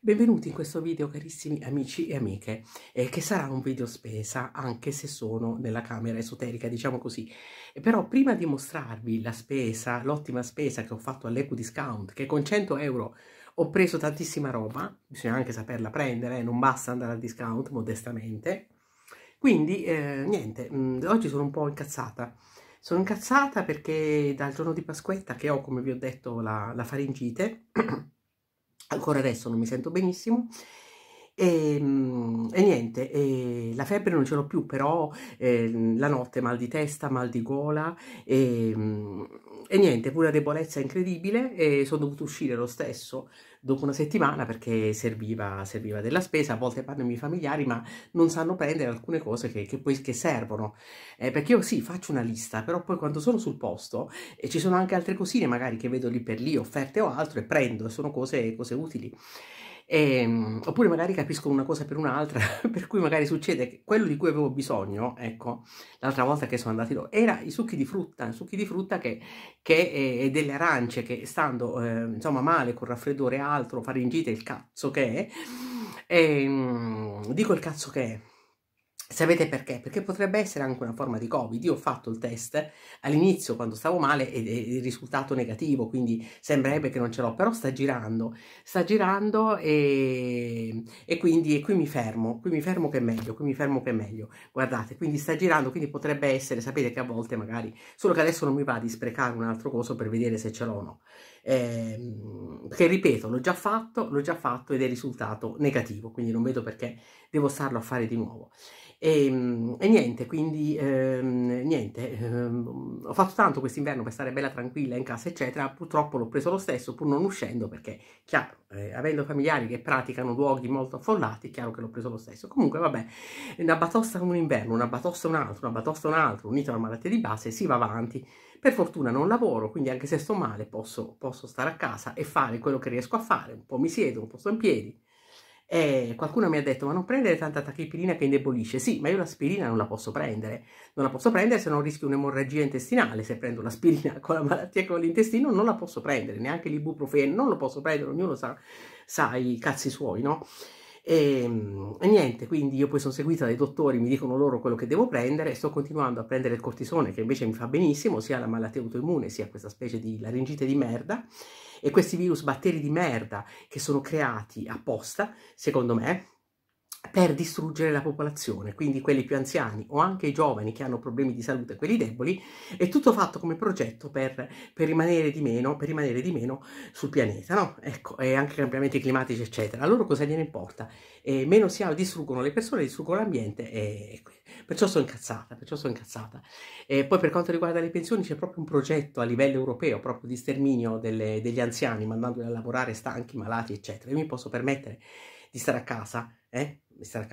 Benvenuti in questo video carissimi amici e amiche, eh, che sarà un video spesa anche se sono nella camera esoterica, diciamo così. Eh, però prima di mostrarvi la spesa, l'ottima spesa che ho fatto all'Eco Discount, che con 100 euro ho preso tantissima roba, bisogna anche saperla prendere, eh, non basta andare al discount modestamente. Quindi, eh, niente, mh, mm, oggi sono un po' incazzata. Sono incazzata perché dal giorno di Pasquetta, che ho, come vi ho detto, la, la faringite... ancora adesso non mi sento benissimo e, ehm, e niente, e la febbre non ce l'ho più, però eh, la notte mal di testa, mal di gola e, ehm, e niente, pure la debolezza incredibile e sono dovuto uscire lo stesso dopo una settimana perché serviva, serviva, della spesa, a volte parlo i miei familiari ma non sanno prendere alcune cose che, che poi che servono, eh, perché io sì faccio una lista, però poi quando sono sul posto e ci sono anche altre cosine magari che vedo lì per lì, offerte o altro e prendo, sono cose, cose utili. E, ehm, oppure magari capiscono una cosa per un'altra, per cui magari succede che quello di cui avevo bisogno, ecco, l'altra volta che sono andati là, era i succhi di frutta, succhi di frutta che, che eh, e delle arance che stando eh, insomma male con raffreddore e altro, faringite, il cazzo che è, e, ehm, dico il cazzo che è Sapete perché? Perché potrebbe essere anche una forma di Covid. Io ho fatto il test all'inizio quando stavo male ed è il risultato negativo, quindi sembrerebbe che non ce l'ho, però sta girando, sta girando e, e quindi e qui mi fermo, qui mi fermo che è meglio, qui mi fermo che è meglio. Guardate, quindi sta girando, quindi potrebbe essere, sapete che a volte magari, solo che adesso non mi va di sprecare un altro coso per vedere se ce l'ho o no. Eh, perché ripeto, l'ho già fatto, l'ho già fatto ed è risultato negativo, quindi non vedo perché devo starlo a fare di nuovo. E, ehm, e niente, quindi ehm, niente, ehm, ho fatto tanto quest'inverno per stare bella tranquilla in casa, eccetera. Purtroppo l'ho preso lo stesso, pur non uscendo, perché chiaro, eh, avendo familiari che praticano luoghi molto affollati, chiaro che l'ho preso lo stesso. Comunque, vabbè, una batosta un inverno, una batosta un altro, una batosta un altro, unito alla malattia di base, si va avanti. Per fortuna non lavoro, quindi anche se sto male posso, posso stare a casa e fare quello che riesco a fare, un po' mi siedo, un po' sto in piedi, e eh, qualcuno mi ha detto, ma non prendere tanta tachipirina che indebolisce. Sì, ma io l'aspirina non la posso prendere. Non la posso prendere se non rischio un'emorragia intestinale. Se prendo l'aspirina con la malattia con l'intestino non la posso prendere, neanche l'ibuprofeno non lo posso prendere, ognuno sa, sa i cazzi suoi, no? E, ehm, e, niente, quindi io poi sono seguita dai dottori, mi dicono loro quello che devo prendere, sto continuando a prendere il cortisone che invece mi fa benissimo, sia la malattia autoimmune, sia questa specie di laringite di merda. E questi virus, batteri di merda che sono creati apposta, secondo me, per distruggere la popolazione, quindi quelli più anziani o anche i giovani che hanno problemi di salute, quelli deboli, è tutto fatto come progetto per, per, rimanere, di meno, per rimanere, di meno, sul pianeta, no? Ecco, e anche i cambiamenti climatici, eccetera. A loro cosa gliene importa? E meno si ha, distruggono le persone, distruggono l'ambiente e, perciò sono incazzata, perciò sono incazzata. E poi per quanto riguarda le pensioni c'è proprio un progetto a livello europeo, proprio di sterminio delle, degli anziani, mandandoli a lavorare stanchi, malati, eccetera. Io mi posso permettere di stare a casa, eh?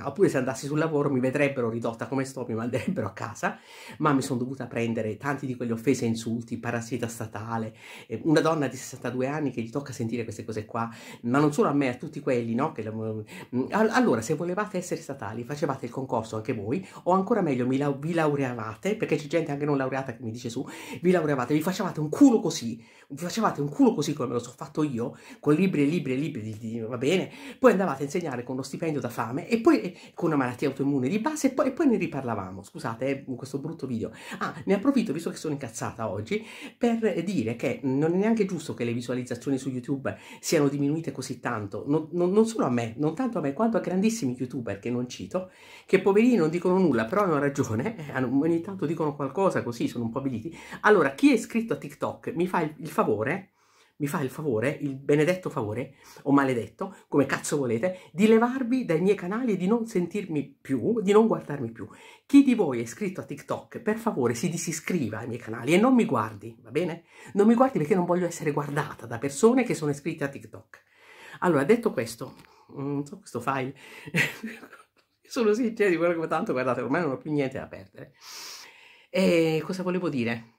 Oppure se andassi sul lavoro mi vedrebbero ridotta come sto, mi manderebbero a casa, ma mi sono dovuta prendere tanti di quelle offese e insulti, parassita statale, eh, una donna di 62 anni che gli tocca sentire queste cose qua, ma non solo a me, a tutti quelli, no? Che, mm, allora, se volevate essere statali, facevate il concorso anche voi, o ancora meglio, la vi laureavate, perché c'è gente anche non laureata che mi dice su, vi laureavate, vi facevate un culo così, vi facevate un culo così come me lo so fatto io, con libri e libri e libri, di, di, va bene, poi andavate a insegnare con uno stipendio da fame e poi eh, con una malattia autoimmune di base e poi, e poi ne riparlavamo, scusate, eh, in questo brutto video. Ah, ne approfitto, visto che sono incazzata oggi, per dire che non è neanche giusto che le visualizzazioni su YouTube siano diminuite così tanto, non, non, non solo a me, non tanto a me, quanto a grandissimi YouTuber che non cito, che poverini non dicono nulla, però hanno ragione, eh, ogni tanto dicono qualcosa così, sono un po' abiliti. Allora, chi è iscritto a TikTok mi fa il, il favore mi fa il favore, il benedetto favore, o maledetto, come cazzo volete, di levarvi dai miei canali e di non sentirmi più, di non guardarmi più. Chi di voi è iscritto a TikTok, per favore si disiscriva ai miei canali e non mi guardi, va bene? Non mi guardi perché non voglio essere guardata da persone che sono iscritte a TikTok. Allora, detto questo, non so questo file, sono sincero cioè, di quello che ho tanto guardate, ormai non ho più niente da perdere. E cosa volevo dire?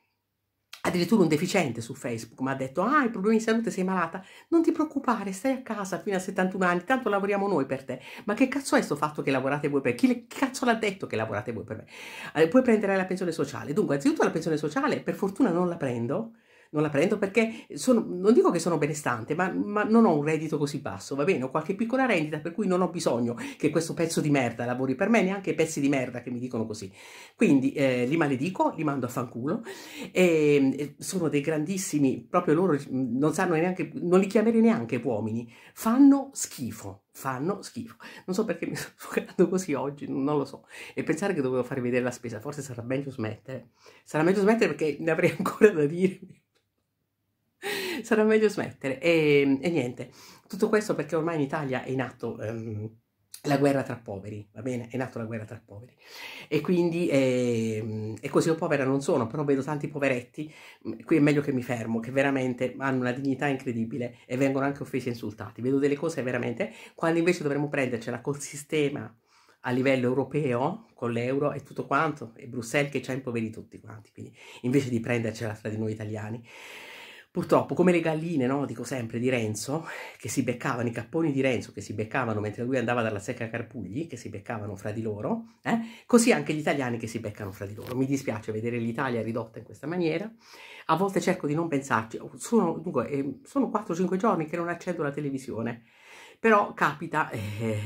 addirittura un deficiente su Facebook mi ha detto ah hai problemi di salute sei malata non ti preoccupare stai a casa fino a 71 anni tanto lavoriamo noi per te ma che cazzo è sto fatto che lavorate voi per me? chi cazzo l'ha detto che lavorate voi per me allora, eh, poi prenderai la pensione sociale dunque anzitutto la pensione sociale per fortuna non la prendo non la prendo perché sono, non dico che sono benestante, ma, ma, non ho un reddito così basso, va bene? Ho qualche piccola rendita per cui non ho bisogno che questo pezzo di merda lavori per me, neanche i pezzi di merda che mi dicono così. Quindi eh, li maledico, li mando a fanculo. Ehm, e, sono dei grandissimi, proprio loro non sanno neanche, non li chiamerei neanche uomini, fanno schifo fanno schifo. Non so perché mi sto sfogando così oggi, non lo so. E pensare che dovevo far vedere la spesa, forse sarà meglio smettere. Sarà meglio smettere perché ne avrei ancora da dire sarà meglio smettere. E, ehm, e, niente, tutto questo perché ormai in Italia è nato... Um, la guerra tra poveri, va bene? È nata la guerra tra poveri. E quindi, eh, e così io povera non sono, però vedo tanti poveretti, qui è meglio che mi fermo, che veramente hanno una dignità incredibile e vengono anche offesi e insultati. Vedo delle cose veramente, quando invece dovremmo prendercela col sistema a livello europeo, con l'euro e tutto quanto, e Bruxelles che ci ha impoverito tutti quanti, quindi invece di prendercela tra di noi italiani. Purtroppo, come le galline, no? dico sempre, di Renzo, che si beccavano, i capponi di Renzo che si beccavano mentre lui andava dalla secca Carpugli, che si beccavano fra di loro, eh? così anche gli italiani che si beccano fra di loro. Mi dispiace vedere l'Italia ridotta in questa maniera. A volte cerco di non pensarci. Sono, dunque, eh, sono 4-5 giorni che non accendo la televisione però capita, eh,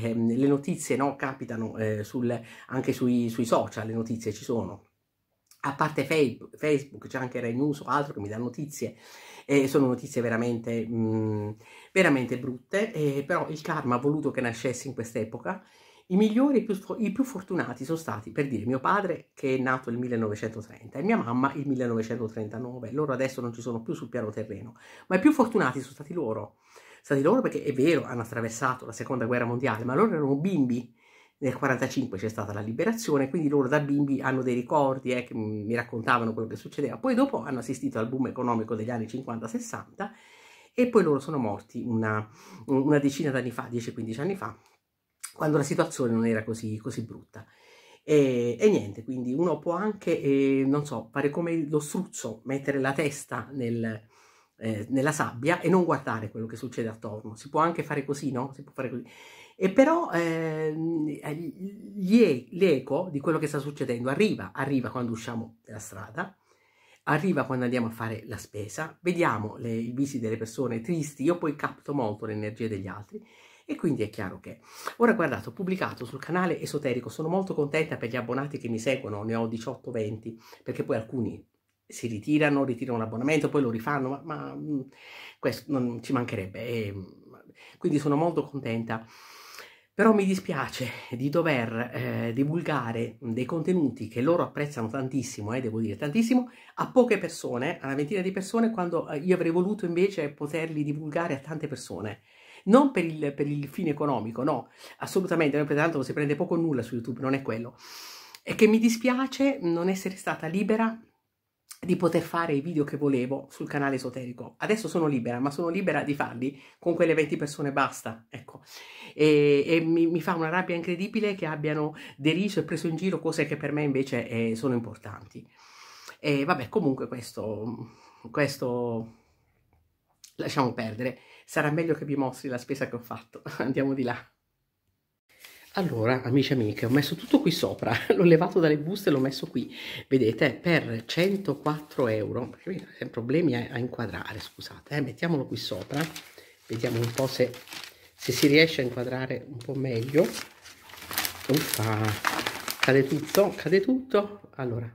ehm, le notizie no, capitano eh, sul, anche sui, sui, social, le notizie ci sono a parte Facebook c'è anche Rai News o altro che mi dà notizie, e sono notizie veramente, mh, mm, veramente brutte, eh, però il karma ha voluto che nascesse in quest'epoca. I migliori, i più, i più, fortunati sono stati, per dire, mio padre che è nato nel 1930 e mia mamma il 1939, loro adesso non ci sono più sul piano terreno, ma i più fortunati sono stati loro, stati loro perché è vero, hanno attraversato la seconda guerra mondiale, ma loro erano bimbi, nel 45 c'è stata la liberazione, quindi loro da bimbi hanno dei ricordi eh, che mi raccontavano quello che succedeva. Poi dopo hanno assistito al boom economico degli anni 50-60 e poi loro sono morti una, una decina d'anni fa, 10-15 anni fa, quando la situazione non era così, così brutta. E, e, niente, quindi uno può anche, eh, non so, fare come lo struzzo, mettere la testa nel, eh, nella sabbia e non guardare quello che succede attorno. Si può anche fare così, no? Si può fare così. E però ehm, eh, l'eco di quello che sta succedendo arriva, arriva quando usciamo dalla strada, arriva quando andiamo a fare la spesa, vediamo le, i visi delle persone tristi, io poi capto molto l'energia degli altri e quindi è chiaro che... Ora guardate, ho pubblicato sul canale Esoterico, sono molto contenta per gli abbonati che mi seguono, ne ho 18-20, perché poi alcuni si ritirano, ritirano l'abbonamento, poi lo rifanno, ma, ma mm, questo non ci mancherebbe. E, ehm, quindi sono molto contenta però mi dispiace di dover eh, divulgare dei contenuti che loro apprezzano tantissimo, eh, devo dire tantissimo, a poche persone, a una ventina di persone, quando eh, io avrei voluto invece poterli divulgare a tante persone. Non per il, per il fine economico, no, assolutamente, noi pertanto si prende poco o nulla su YouTube, non è quello. È che mi dispiace non essere stata libera di poter fare i video che volevo sul canale esoterico. Adesso sono libera, ma sono libera di farli con quelle 20 persone, basta, ecco. E, e mi, mi, fa una rabbia incredibile che abbiano deriso e preso in giro cose che per me invece eh, sono importanti. E vabbè, comunque questo, questo lasciamo perdere. Sarà meglio che vi mostri la spesa che ho fatto. Andiamo di là. Allora, amici e amiche, ho messo tutto qui sopra, l'ho levato dalle buste e l'ho messo qui, vedete, per 104 euro, perché problemi a, a inquadrare, scusate, eh? mettiamolo qui sopra, vediamo un po' se, se, si riesce a inquadrare un po' meglio, uffa, cade tutto, cade tutto, allora,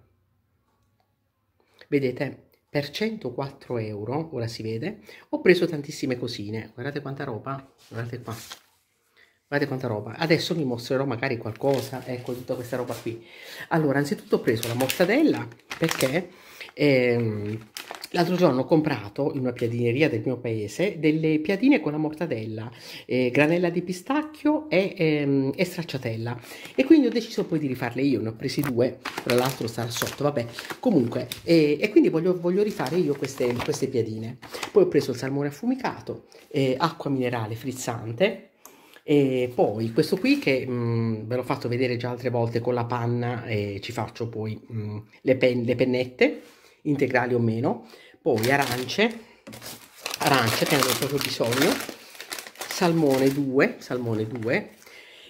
vedete, per 104 euro, ora si vede, ho preso tantissime cosine, guardate quanta roba, guardate qua, Guardate quanta roba. Adesso vi mostrerò magari qualcosa, ecco, tutta questa roba qui. Allora, anzitutto ho preso la mortadella perché ehm, l'altro giorno ho comprato in una piadineria del mio paese delle piadine con la mortadella, eh, granella di pistacchio e, ehm, e, stracciatella. E quindi ho deciso poi di rifarle io, ne ho presi due, tra l'altro sarà sotto, vabbè. Comunque, eh, e quindi voglio, voglio rifare io queste, queste, piadine. Poi ho preso il salmone affumicato, eh, acqua minerale frizzante, e poi questo qui che mh, ve l'ho fatto vedere già altre volte con la panna e ci faccio poi mh, le, pen le pennette, integrali o meno. Poi arance, arance che ne ho proprio bisogno, salmone 2, salmone 2,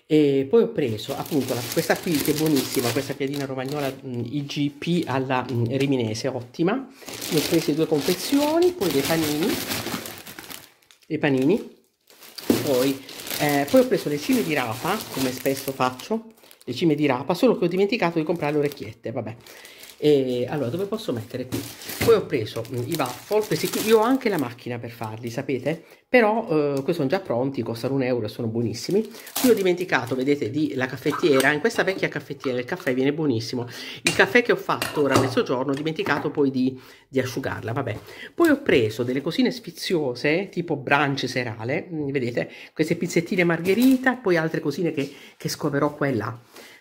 e poi ho preso appunto la, questa qui che è buonissima questa piadina romagnola mh, IGP alla mh, riminese ottima ne ho prese due confezioni poi dei panini dei panini poi eh, poi ho preso le cime di rapa, come spesso faccio, le cime di rapa, solo che ho dimenticato di comprare le orecchiette, vabbè. E allora, dove posso mettere qui? Poi ho preso mm, i waffle, questi qui, io ho anche la macchina per farli, sapete? Però eh, questi sono già pronti, costano un euro e sono buonissimi. Qui ho dimenticato, vedete, di la caffettiera, in questa vecchia caffettiera il caffè viene buonissimo. Il caffè che ho fatto ora a mezzogiorno, ho dimenticato poi di, di asciugarla, vabbè. Poi ho preso delle cosine sfiziose, tipo brunch serale, mm, vedete? Queste pizzettine margherita, poi altre cosine che, che scoverò qua e là.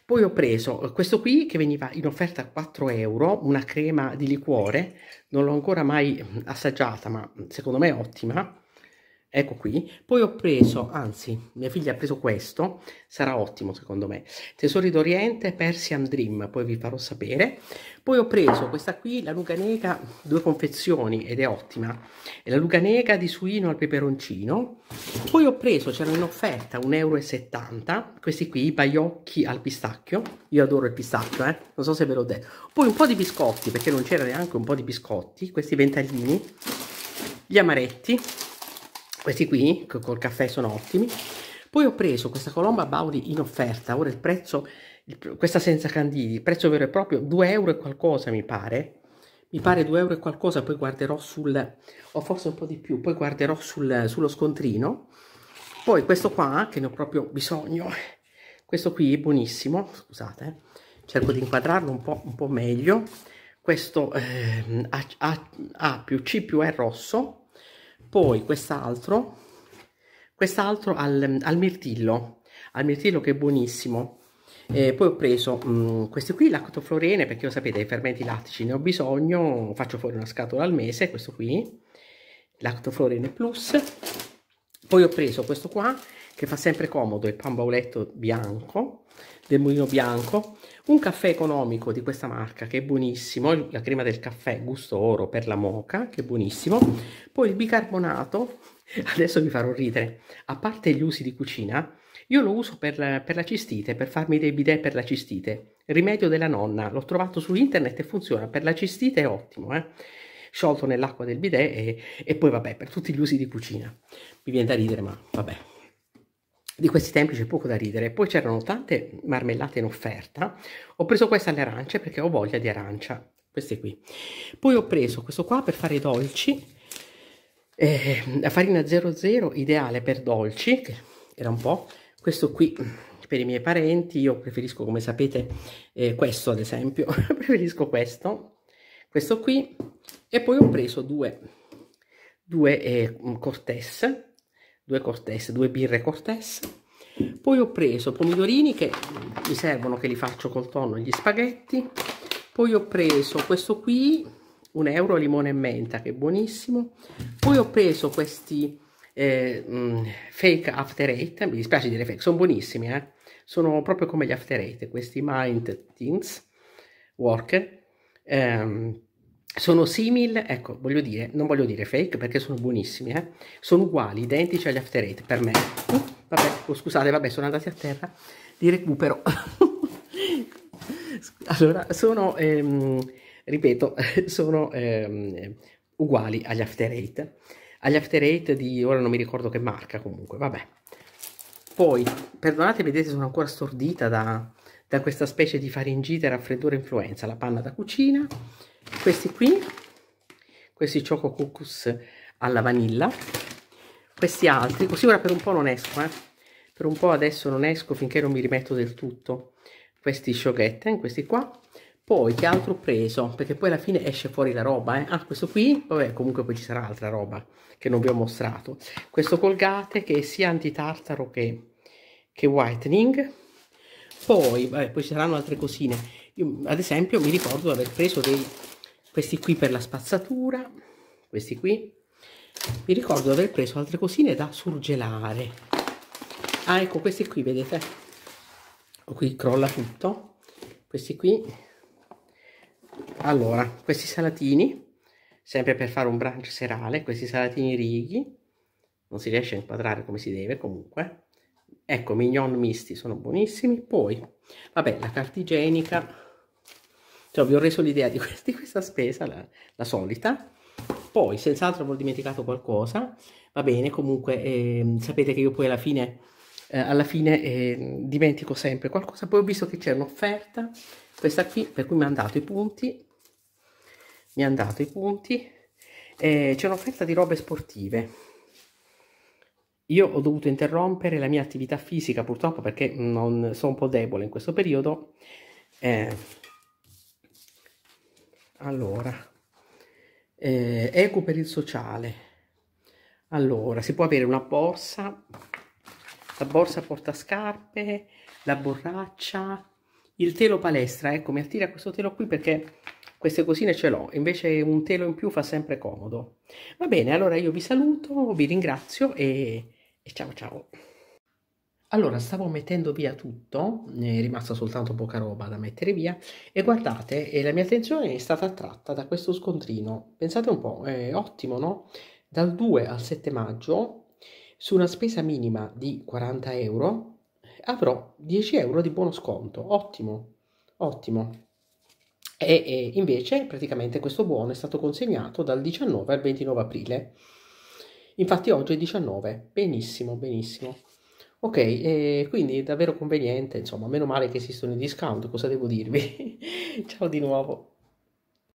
Poi ho preso eh, questo qui che veniva in offerta a 4 euro, una crema di liquore, non l'ho ancora mai mm, assaggiata, ma mm, secondo me è ottima ecco qui poi ho preso anzi mia figlia ha preso questo sarà ottimo secondo me tesori d'oriente persian dream poi vi farò sapere poi ho preso questa qui la luga nega due confezioni ed è ottima è la luga nega di suino al peperoncino poi ho preso c'era in offerta 1,70 euro questi qui i paiocchi al pistacchio io adoro il pistacchio eh non so se ve l'ho detto poi un po' di biscotti perché non c'era neanche un po' di biscotti questi ventaglini gli amaretti questi qui col caffè sono ottimi. Poi ho preso questa colomba Baudi in offerta, ora il prezzo, questa senza candidi, il prezzo vero e proprio 2 euro e qualcosa mi pare, mi pare 2 euro e qualcosa, poi guarderò sul, o forse un po' di più, poi guarderò sul, sullo scontrino. Poi questo qua, che ne ho proprio bisogno, questo qui è buonissimo, scusate, eh. cerco di inquadrarlo un po', un po meglio, questo eh, A, A, A più C più R rosso, poi quest'altro quest'altro al, al, mirtillo al mirtillo che è buonissimo eh, poi ho preso mh, mm, questi qui lactoflorene perché lo sapete i fermenti lattici ne ho bisogno faccio fuori una scatola al mese questo qui lactoflorene plus poi ho preso questo qua che fa sempre comodo il pan bauletto bianco del mulino bianco un caffè economico di questa marca che è buonissimo, la crema del caffè gusto oro per la moca che è buonissimo, poi il bicarbonato, adesso vi farò ridere, a parte gli usi di cucina, io lo uso per, per la cistite, per farmi dei bidet per la cistite, rimedio della nonna, l'ho trovato su internet e funziona, per la cistite è ottimo, eh? sciolto nell'acqua del bidet e, e poi vabbè per tutti gli usi di cucina. Mi viene da ridere ma vabbè di questi tempi c'è poco da ridere. Poi c'erano tante marmellate in offerta. Ho preso questa alle arance perché ho voglia di arancia. Queste qui. Poi ho preso questo qua per fare i dolci. Eh, la farina 00 ideale per dolci, che era un po'. Questo qui per i miei parenti. Io preferisco, come sapete, eh, questo ad esempio. preferisco questo. Questo qui. E poi ho preso due, due eh, cortesse due cortesse, due birre cortesse. Poi ho preso pomidorini che mi servono che li faccio col tonno gli spaghetti. Poi ho preso questo qui, un euro limone e menta che è buonissimo. Poi ho preso questi eh, mm, fake after eight, mi dispiace dire fake, sono buonissimi, eh? sono proprio come gli after eight, questi mind things, worker. Ehm, sono simili, ecco, voglio dire, non voglio dire fake perché sono buonissimi, eh? sono uguali, identici agli After Eight per me. Uh, vabbè, oh, scusate, vabbè, sono andati a terra di recupero. allora, sono, ehm, ripeto, sono ehm, uguali agli After Eight, agli After Eight di, ora non mi ricordo che marca comunque, vabbè. Poi, perdonate, vedete, sono ancora stordita da, da questa specie di faringite raffreddore influenza, la panna da cucina questi qui, questi Choco Cucus alla vaniglia, questi altri, così ora per un po' non esco, eh. per un po' adesso non esco finché non mi rimetto del tutto, questi Shogetten, questi qua, poi che altro ho preso? Perché poi alla fine esce fuori la roba, eh? Ah, questo qui? Vabbè, comunque poi ci sarà altra roba che non vi ho mostrato. Questo colgate che è sia antitartaro che, che whitening. Poi, vabbè, poi ci saranno altre cosine. Io, ad esempio, mi ricordo di aver preso dei questi qui per la spazzatura, questi qui. Vi ricordo di aver preso altre cosine da surgelare. Ah, ecco questi qui, vedete? Qui crolla tutto. Questi qui. Allora, questi salatini, sempre per fare un brunch serale, questi salatini righi. Non si riesce a inquadrare come si deve comunque. Ecco, mignon misti, sono buonissimi. Poi, vabbè, la carta igienica cioè, vi ho reso l'idea di, di, questa spesa, la, la solita. Poi, senz'altro avevo dimenticato qualcosa, va bene, comunque eh, sapete che io poi alla fine, eh, alla fine eh, dimentico sempre qualcosa. Poi ho visto che c'è un'offerta, questa qui, per cui mi hanno dato i punti, mi hanno dato i punti, eh, c'è un'offerta di robe sportive. Io ho dovuto interrompere la mia attività fisica purtroppo perché non, sono un po' debole in questo periodo. Eh, allora, eh, eco per il sociale. Allora, si può avere una borsa, la borsa porta scarpe, la borraccia, il telo palestra. Ecco, mi attira questo telo qui perché queste cosine ce l'ho, invece un telo in più fa sempre comodo. Va bene, allora io vi saluto, vi ringrazio e, e ciao ciao. Allora, stavo mettendo via tutto, ne è rimasta soltanto poca roba da mettere via, e guardate, eh, la mia attenzione è stata attratta da questo scontrino. Pensate un po', è ottimo, no? Dal 2 al 7 maggio, su una spesa minima di 40 euro, avrò 10 euro di buono sconto. Ottimo, ottimo. E, e invece, praticamente, questo buono è stato consegnato dal 19 al 29 aprile. Infatti oggi è 19, benissimo, benissimo. Ok, eh, quindi davvero conveniente, insomma, meno male che esistono i discount, cosa devo dirvi? Ciao di nuovo.